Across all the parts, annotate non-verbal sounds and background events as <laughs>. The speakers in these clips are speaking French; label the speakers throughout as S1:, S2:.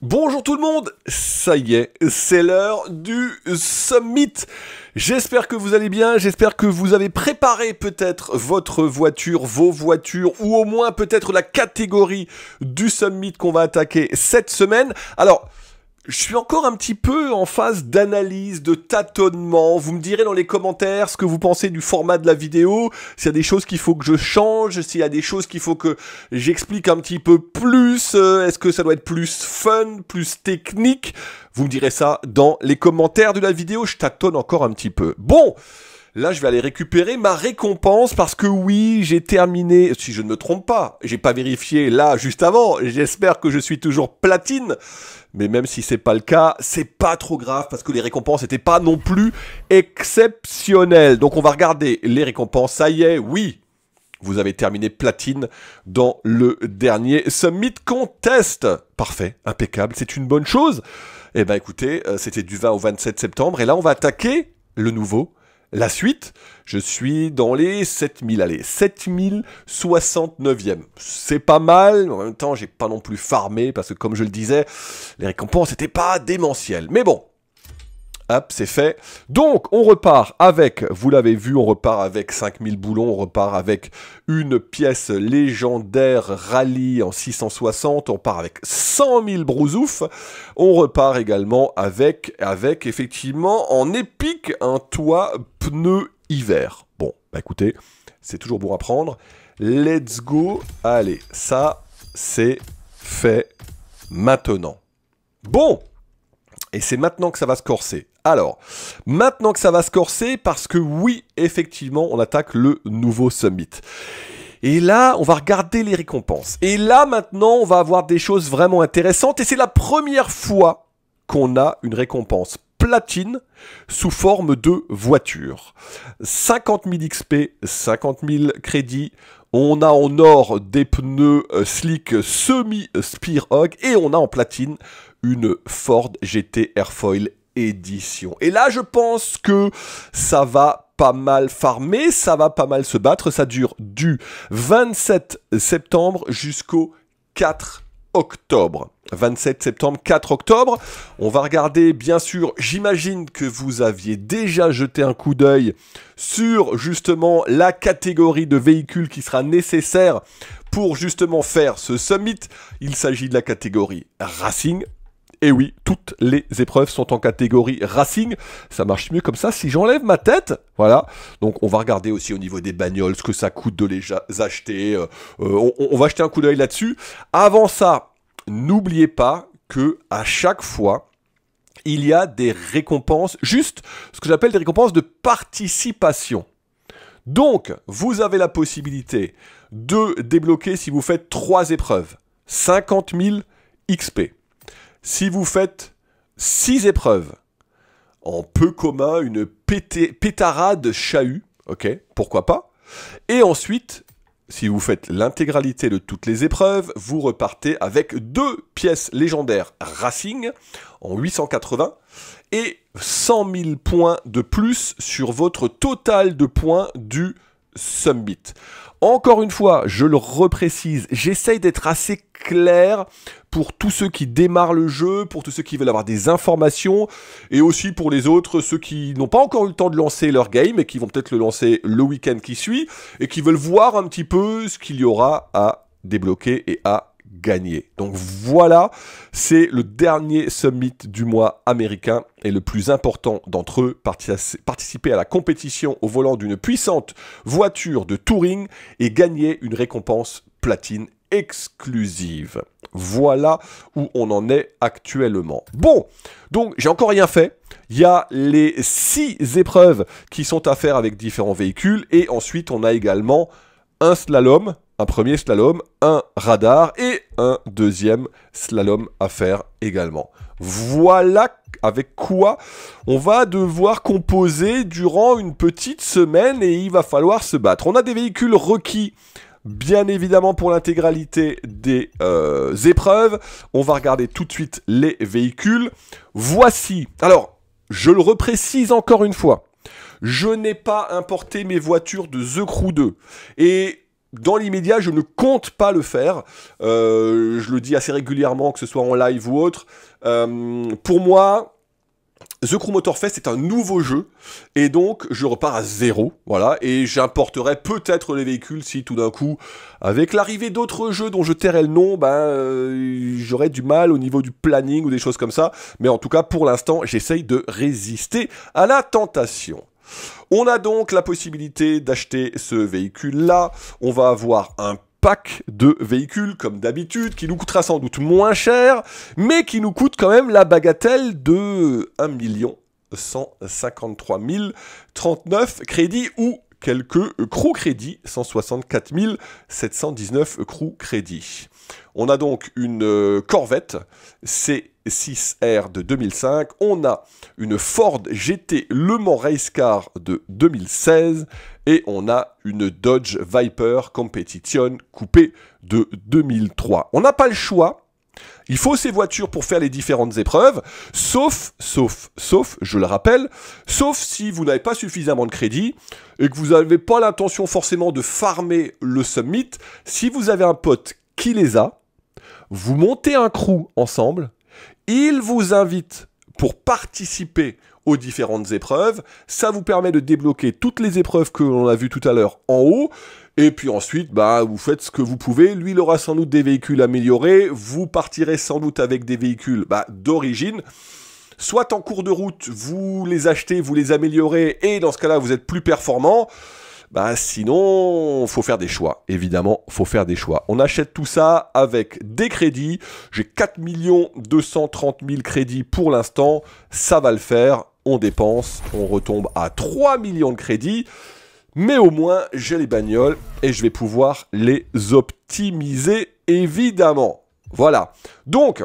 S1: Bonjour tout le monde, ça y est, c'est l'heure du summit. J'espère que vous allez bien, j'espère que vous avez préparé peut-être votre voiture, vos voitures, ou au moins peut-être la catégorie du summit qu'on va attaquer cette semaine. Alors, je suis encore un petit peu en phase d'analyse, de tâtonnement. Vous me direz dans les commentaires ce que vous pensez du format de la vidéo, s'il y a des choses qu'il faut que je change, s'il y a des choses qu'il faut que j'explique un petit peu plus, euh, est-ce que ça doit être plus fun, plus technique vous me direz ça dans les commentaires de la vidéo, je tâtonne encore un petit peu. Bon Là, je vais aller récupérer ma récompense parce que oui, j'ai terminé, si je ne me trompe pas, j'ai pas vérifié là juste avant, j'espère que je suis toujours platine, mais même si c'est pas le cas, c'est pas trop grave parce que les récompenses n'étaient pas non plus exceptionnelles. Donc on va regarder les récompenses, ça y est, oui, vous avez terminé platine dans le dernier Summit Contest. Parfait, impeccable, c'est une bonne chose. Eh ben écoutez, euh, c'était du 20 au 27 septembre, et là on va attaquer le nouveau, la suite, je suis dans les 7000, allez, 7069e. C'est pas mal, en même temps, j'ai pas non plus farmé, parce que comme je le disais, les récompenses n'étaient pas démentielles. Mais bon, hop, c'est fait. Donc, on repart avec, vous l'avez vu, on repart avec 5000 boulons, on repart avec une pièce légendaire rallye en 660, on part avec 100 000 brousouf, on repart également avec, avec effectivement, en épique, un toit pneu hiver. Bon, bah, écoutez, c'est toujours bon à prendre. Let's go, allez, ça, c'est fait maintenant. Bon, et c'est maintenant que ça va se corser. Alors, maintenant que ça va se corser, parce que oui, effectivement, on attaque le nouveau summit. Et là, on va regarder les récompenses. Et là, maintenant, on va avoir des choses vraiment intéressantes. Et c'est la première fois qu'on a une récompense platine sous forme de voiture. 50 000 XP, 50 000 crédits, on a en or des pneus euh, slick semi-Spearhog et on a en platine une Ford GT Airfoil Edition. Et là, je pense que ça va pas mal farmer, ça va pas mal se battre. Ça dure du 27 septembre jusqu'au 4 octobre. 27 septembre, 4 octobre. On va regarder, bien sûr, j'imagine que vous aviez déjà jeté un coup d'œil sur justement la catégorie de véhicules qui sera nécessaire pour justement faire ce summit. Il s'agit de la catégorie Racing. Et oui, toutes les épreuves sont en catégorie Racing. Ça marche mieux comme ça si j'enlève ma tête. Voilà. Donc on va regarder aussi au niveau des bagnoles ce que ça coûte de les acheter. Euh, euh, on, on va jeter un coup d'œil là-dessus. Avant ça, n'oubliez pas que à chaque fois, il y a des récompenses, juste ce que j'appelle des récompenses de participation. Donc, vous avez la possibilité de débloquer si vous faites trois épreuves, 50 000 XP. Si vous faites six épreuves, en peu commun, une pétarade chahut, ok, pourquoi pas. Et ensuite, si vous faites l'intégralité de toutes les épreuves, vous repartez avec deux pièces légendaires Racing en 880 et 100 000 points de plus sur votre total de points du encore une fois, je le reprécise, j'essaye d'être assez clair pour tous ceux qui démarrent le jeu, pour tous ceux qui veulent avoir des informations, et aussi pour les autres, ceux qui n'ont pas encore eu le temps de lancer leur game et qui vont peut-être le lancer le week-end qui suit, et qui veulent voir un petit peu ce qu'il y aura à débloquer et à donc voilà, c'est le dernier summit du mois américain et le plus important d'entre eux, participer à la compétition au volant d'une puissante voiture de touring et gagner une récompense platine exclusive. Voilà où on en est actuellement. Bon, donc j'ai encore rien fait. Il y a les six épreuves qui sont à faire avec différents véhicules et ensuite on a également un slalom un premier slalom, un radar et un deuxième slalom à faire également. Voilà avec quoi on va devoir composer durant une petite semaine et il va falloir se battre. On a des véhicules requis bien évidemment pour l'intégralité des euh, épreuves. On va regarder tout de suite les véhicules. Voici, alors je le reprécise encore une fois, je n'ai pas importé mes voitures de The Crew 2 et dans l'immédiat, je ne compte pas le faire. Euh, je le dis assez régulièrement, que ce soit en live ou autre. Euh, pour moi, The Crew Fest est un nouveau jeu et donc je repars à zéro, voilà, et j'importerai peut-être les véhicules si tout d'un coup, avec l'arrivée d'autres jeux dont je tairai le nom, ben euh, du mal au niveau du planning ou des choses comme ça, mais en tout cas pour l'instant j'essaye de résister à la tentation. On a donc la possibilité d'acheter ce véhicule-là. On va avoir un pack de véhicules comme d'habitude qui nous coûtera sans doute moins cher mais qui nous coûte quand même la bagatelle de 1 153 039 crédits ou quelques crew crédits, 164 719 crew crédits. On a donc une euh, Corvette, c'est 6R de 2005, on a une Ford GT Le Mans Race Car de 2016 et on a une Dodge Viper Competition coupée de 2003. On n'a pas le choix. Il faut ces voitures pour faire les différentes épreuves, sauf, sauf, sauf, je le rappelle, sauf si vous n'avez pas suffisamment de crédit et que vous n'avez pas l'intention forcément de farmer le summit. Si vous avez un pote qui les a, vous montez un crew ensemble il vous invite pour participer aux différentes épreuves. Ça vous permet de débloquer toutes les épreuves que l'on a vues tout à l'heure en haut. Et puis ensuite, bah, vous faites ce que vous pouvez. Lui, il aura sans doute des véhicules améliorés. Vous partirez sans doute avec des véhicules bah, d'origine. Soit en cours de route, vous les achetez, vous les améliorez, et dans ce cas-là, vous êtes plus performant. Bah sinon, faut faire des choix. Évidemment, faut faire des choix. On achète tout ça avec des crédits. J'ai 4 230 000 crédits pour l'instant. Ça va le faire. On dépense. On retombe à 3 millions de crédits. Mais au moins, j'ai les bagnoles et je vais pouvoir les optimiser, évidemment. Voilà. Donc,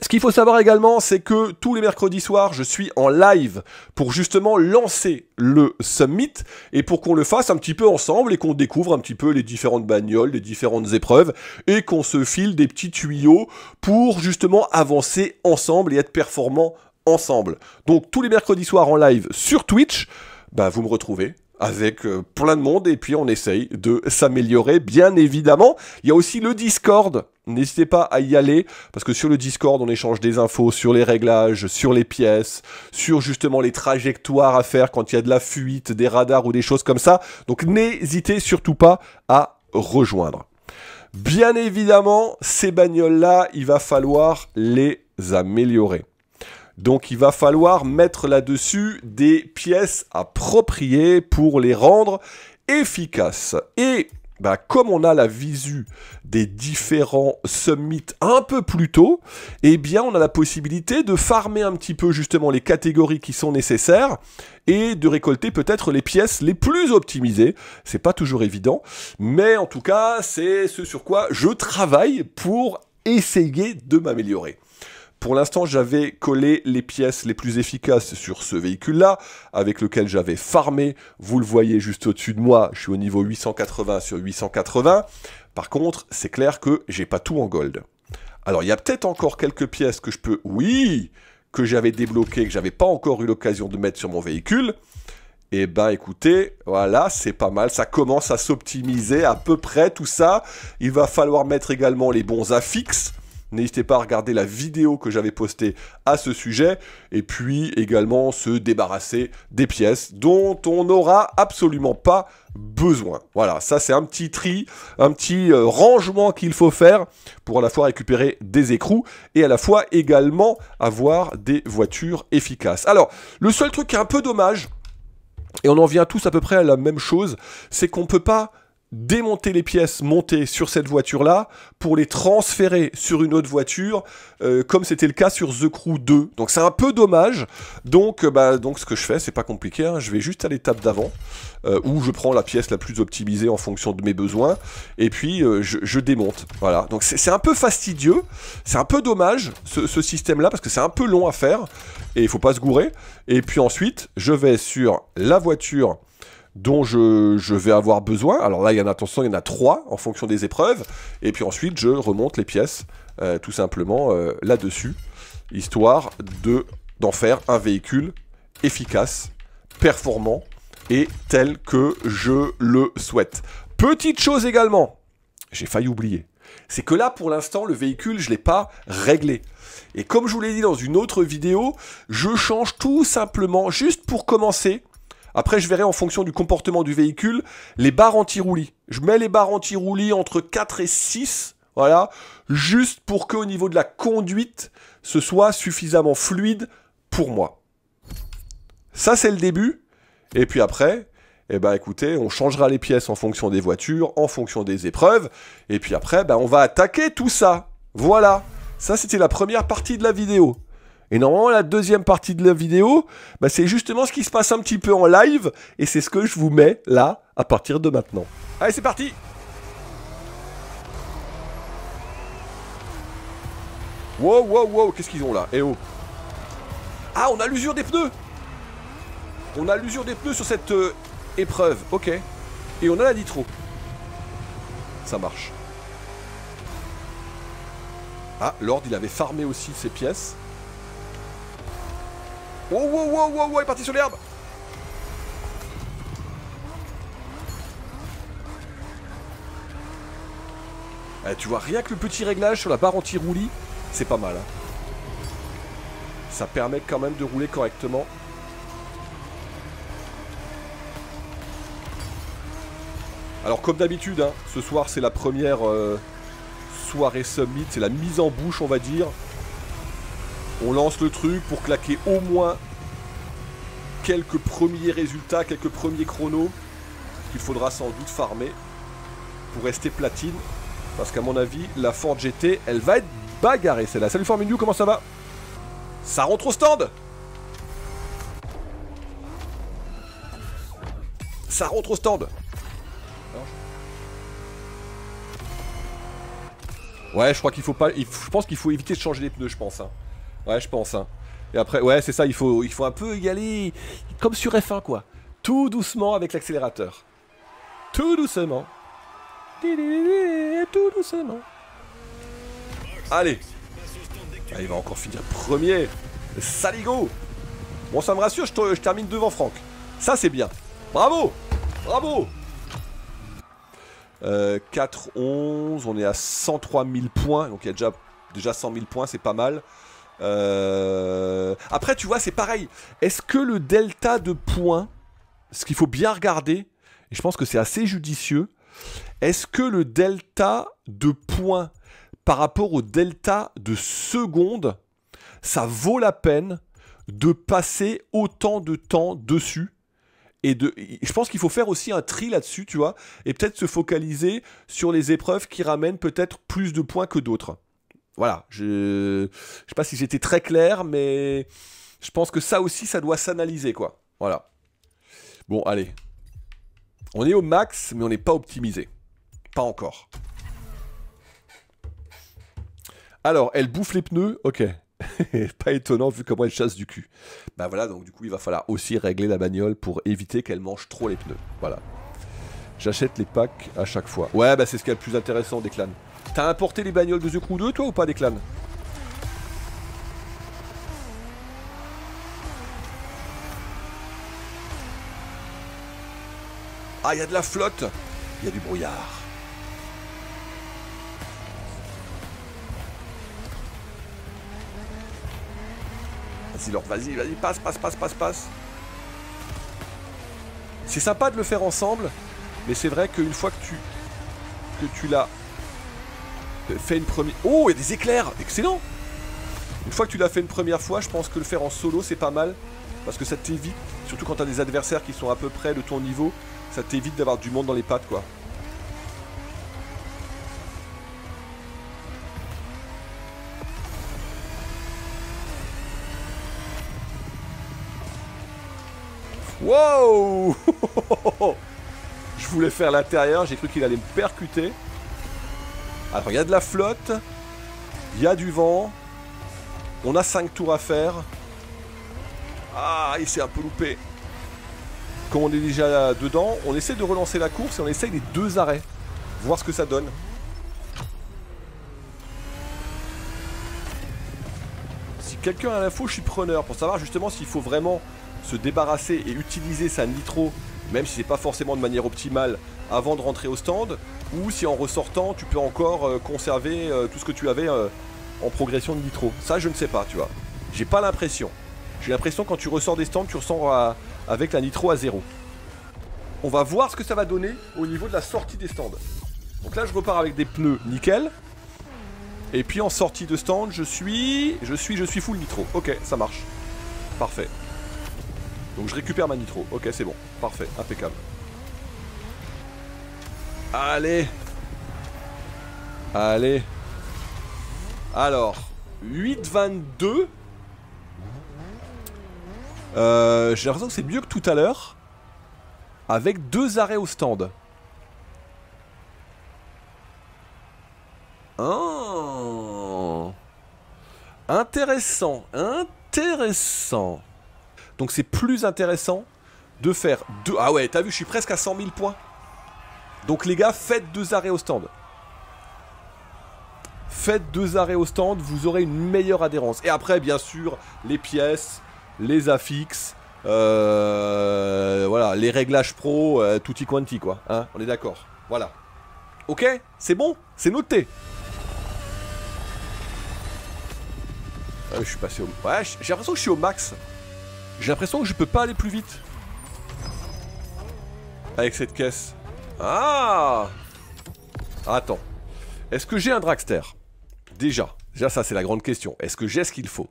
S1: ce qu'il faut savoir également, c'est que tous les mercredis soirs, je suis en live pour justement lancer le summit et pour qu'on le fasse un petit peu ensemble et qu'on découvre un petit peu les différentes bagnoles, les différentes épreuves et qu'on se file des petits tuyaux pour justement avancer ensemble et être performant ensemble. Donc tous les mercredis soirs en live sur Twitch, bah, vous me retrouvez avec euh, plein de monde et puis on essaye de s'améliorer bien évidemment. Il y a aussi le Discord. N'hésitez pas à y aller parce que sur le Discord on échange des infos sur les réglages, sur les pièces, sur justement les trajectoires à faire quand il y a de la fuite, des radars ou des choses comme ça. Donc n'hésitez surtout pas à rejoindre. Bien évidemment, ces bagnoles-là, il va falloir les améliorer. Donc il va falloir mettre là-dessus des pièces appropriées pour les rendre efficaces. Et bah, comme on a la visu des différents summits un peu plus tôt, eh bien on a la possibilité de farmer un petit peu justement les catégories qui sont nécessaires et de récolter peut-être les pièces les plus optimisées. C'est pas toujours évident, mais en tout cas c'est ce sur quoi je travaille pour essayer de m'améliorer. Pour l'instant, j'avais collé les pièces les plus efficaces sur ce véhicule-là, avec lequel j'avais farmé. Vous le voyez juste au-dessus de moi, je suis au niveau 880 sur 880. Par contre, c'est clair que j'ai pas tout en gold. Alors, il y a peut-être encore quelques pièces que je peux... Oui que j'avais débloquées, que j'avais pas encore eu l'occasion de mettre sur mon véhicule. Eh ben écoutez, voilà, c'est pas mal, ça commence à s'optimiser à peu près tout ça. Il va falloir mettre également les bons affixes. N'hésitez pas à regarder la vidéo que j'avais postée à ce sujet et puis également se débarrasser des pièces dont on n'aura absolument pas besoin. Voilà, ça c'est un petit tri, un petit euh, rangement qu'il faut faire pour à la fois récupérer des écrous et à la fois également avoir des voitures efficaces. Alors, le seul truc qui est un peu dommage, et on en vient tous à peu près à la même chose, c'est qu'on ne peut pas démonter les pièces montées sur cette voiture-là pour les transférer sur une autre voiture, euh, comme c'était le cas sur The Crew 2. Donc c'est un peu dommage. Donc, euh, bah, donc ce que je fais, c'est pas compliqué. Hein. Je vais juste à l'étape d'avant, euh, où je prends la pièce la plus optimisée en fonction de mes besoins, et puis je, démonte. Voilà. Donc c'est un peu fastidieux, c'est un peu dommage ce, ce système-là, parce que c'est un peu long à faire, et il faut pas se gourer. Et puis ensuite, je vais sur la voiture dont je, vais avoir besoin. Alors là, il y en a attention, il y en a trois en fonction des épreuves. Et puis ensuite, je remonte les pièces euh, tout simplement euh, là-dessus, histoire de d'en faire un véhicule efficace, performant et tel que je le souhaite. Petite chose également, j'ai failli oublier. C'est que là, pour l'instant, le véhicule, je ne l'ai pas réglé. Et comme je vous l'ai dit dans une autre vidéo, je change tout simplement, juste pour commencer, après, je verrai en fonction du comportement du véhicule les barres anti-roulis. Je mets les barres anti-roulis entre 4 et 6, voilà, juste pour qu'au niveau de la conduite, ce soit suffisamment fluide pour moi. Ça, c'est le début. Et puis après, eh ben écoutez, on changera les pièces en fonction des voitures, en fonction des épreuves. Et puis après, ben, on va attaquer tout ça. Voilà. Ça, c'était la première partie de la vidéo. Et normalement, la deuxième partie de la vidéo, bah, c'est justement ce qui se passe un petit peu en live, et c'est ce que je vous mets là, à partir de maintenant. Allez, c'est parti Wow, wow, wow, qu'est-ce qu'ils ont là Eh oh Ah, on a l'usure des pneus On a l'usure des pneus sur cette euh, épreuve, ok. Et on a la nitro. Ça marche. Ah, Lord, il avait farmé aussi ses pièces oh, il est parti sur l'herbe eh, Tu vois, rien que le petit réglage sur la barre anti-roulis, c'est pas mal. Hein. Ça permet quand même de rouler correctement. Alors comme d'habitude, hein, ce soir c'est la première euh, soirée summit, c'est la mise en bouche on va dire. On lance le truc pour claquer au moins quelques premiers résultats, quelques premiers chronos qu'il faudra sans doute farmer pour rester platine. Parce qu'à mon avis, la Ford GT, elle va être bagarrée celle-là. Salut Formule comment ça va Ça rentre au stand Ça rentre au stand Ouais, je crois qu'il faut pas... Je pense qu'il faut éviter de changer les pneus, je pense. Hein. Ouais, je pense. Hein. Et après, ouais, c'est ça, il faut, il faut un peu y aller comme sur F1, quoi. Tout doucement avec l'accélérateur. Tout doucement. Tout doucement. Allez. Ah, il va encore finir premier. Saligo. Bon, ça me rassure, je, termine devant Franck. Ça, c'est bien. Bravo. Bravo. 4-11, euh, on est à 103 000 points. Donc, il y a déjà, déjà 100 000 points, c'est pas mal. Euh, après, tu vois, c'est pareil. Est-ce que le delta de points, ce qu'il faut bien regarder, et je pense que c'est assez judicieux, est-ce que le delta de points par rapport au delta de secondes, ça vaut la peine de passer autant de temps dessus et de, je pense qu'il faut faire aussi un tri là-dessus, tu vois, et peut-être se focaliser sur les épreuves qui ramènent peut-être plus de points que d'autres. Voilà, je ne sais pas si j'étais très clair, mais je pense que ça aussi, ça doit s'analyser, quoi. Voilà. Bon, allez. On est au max, mais on n'est pas optimisé. Pas encore. Alors, elle bouffe les pneus, ok. <laughs> pas étonnant vu comment elle chasse du cul. Bah voilà, donc du coup, il va falloir aussi régler la bagnole pour éviter qu'elle mange trop les pneus. Voilà. J'achète les packs à chaque fois. Ouais, bah c'est ce qu'il y a le plus intéressant des clans. T'as importé les bagnoles de The Crew 2 toi ou pas des clans Ah, il y a de la flotte Il y a du brouillard. Vas-y, alors, vas-y, vas-y, passe, passe, passe, passe, passe. C'est sympa de le faire ensemble, mais c'est vrai qu'une fois que tu, que tu l'as euh, Fais une première... Oh, il y a des éclairs Excellent Une fois que tu l'as fait une première fois, je pense que le faire en solo, c'est pas mal. Parce que ça t'évite, surtout quand t'as des adversaires qui sont à peu près de ton niveau, ça t'évite d'avoir du monde dans les pattes, quoi. Wow <laughs> Je voulais faire l'intérieur, j'ai cru qu'il allait me percuter. Alors, il y a de la flotte. Il y a du vent. On a 5 tours à faire. Ah, il s'est un peu loupé. comme on est déjà dedans, on essaie de relancer la course et on essaye les deux arrêts. Voir ce que ça donne. Si quelqu'un a l'info, je suis preneur pour savoir justement s'il faut vraiment se débarrasser et utiliser sa nitro même si c'est pas forcément de manière optimale avant de rentrer au stand, ou si en ressortant tu peux encore euh, conserver euh, tout ce que tu avais euh, en progression de nitro. Ça je ne sais pas, tu vois. J'ai pas l'impression. J'ai l'impression quand tu ressors des stands, tu ressors avec la nitro à zéro. On va voir ce que ça va donner au niveau de la sortie des stands. Donc là je repars avec des pneus nickel. Et puis en sortie de stand, je suis. Je suis, je suis full nitro. Ok, ça marche. Parfait. Donc je récupère ma nitro. Ok, c'est bon. Parfait, impeccable. Allez Allez Alors, 8,22. Euh, J'ai l'impression que c'est mieux que tout à l'heure. Avec deux arrêts au stand. Oh. Intéressant, intéressant. Donc c'est plus intéressant de faire deux... Ah ouais, t'as vu, je suis presque à 100 000 points. Donc les gars, faites deux arrêts au stand. Faites deux arrêts au stand, vous aurez une meilleure adhérence. Et après, bien sûr, les pièces, les affixes, euh, voilà, les réglages pro, euh, tout y quanti, quoi. Hein, on est d'accord. Voilà. Ok C'est bon C'est noté euh, Je suis passé au... Ouais, j'ai l'impression que je suis au max. J'ai l'impression que je peux pas aller plus vite. Avec cette caisse. Ah Attends. Est-ce que j'ai un dragster Déjà. Déjà, ça, c'est la grande question. Est-ce que j'ai ce qu'il faut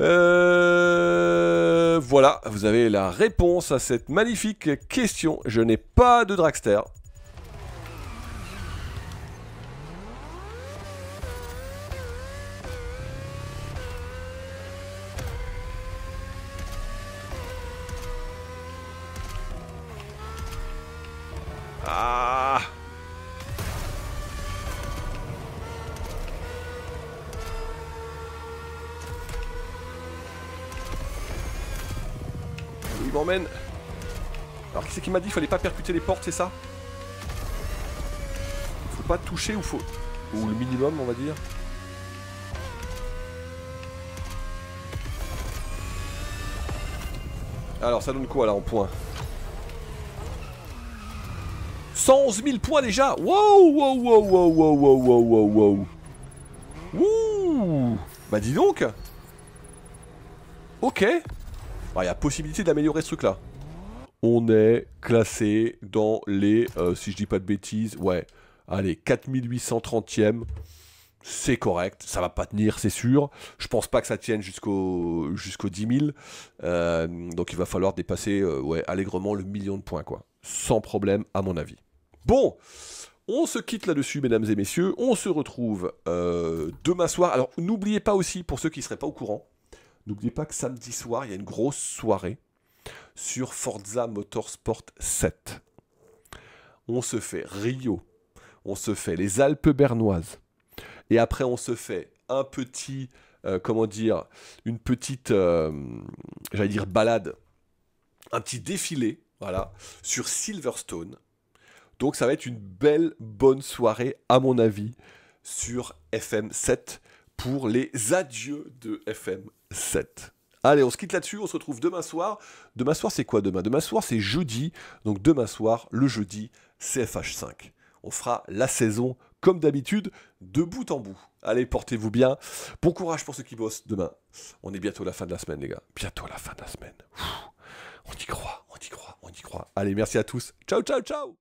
S1: euh, Voilà, vous avez la réponse à cette magnifique question. Je n'ai pas de dragster. Il dit fallait pas percuter les portes, c'est ça Faut pas toucher ou faut... Ou le minimum, on va dire. Alors, ça donne quoi, là, en points 111 000 points déjà Wow, wow, wow, wow, wow, wow, wow, wow, wow Ouh Bah dis donc Ok Bah il y a possibilité d'améliorer ce truc là on est classé dans les, euh, si je dis pas de bêtises, ouais, allez, 4830e. C'est correct, ça va pas tenir, c'est sûr. Je pense pas que ça tienne jusqu'au jusqu'aux 10 000. Euh, donc il va falloir dépasser euh, ouais, allègrement le million de points, quoi. Sans problème, à mon avis. Bon, on se quitte là-dessus, mesdames et messieurs. On se retrouve demain soir. Alors n'oubliez pas aussi, pour ceux qui ne seraient pas au courant, n'oubliez pas que samedi soir, il y a une grosse soirée sur Forza Motorsport 7. On se fait Rio, on se fait les Alpes bernoises, et après on se fait un petit, euh, comment dire, une petite, euh, j'allais dire balade, un petit défilé, voilà, sur Silverstone. Donc ça va être une belle, bonne soirée, à mon avis, sur FM7 pour les adieux de FM7. Allez, on se quitte là-dessus, on se retrouve demain soir. Demain soir, c'est quoi demain Demain soir, c'est jeudi. Donc demain soir, le jeudi, CFH5. On fera la saison, comme d'habitude, de bout en bout. Allez, portez-vous bien. Bon courage pour ceux qui bossent demain. On est bientôt à la fin de la semaine, les gars. Bientôt à la fin de la semaine. on y croit, on y croit, on y croit. Allez, merci à tous. Ciao, ciao, ciao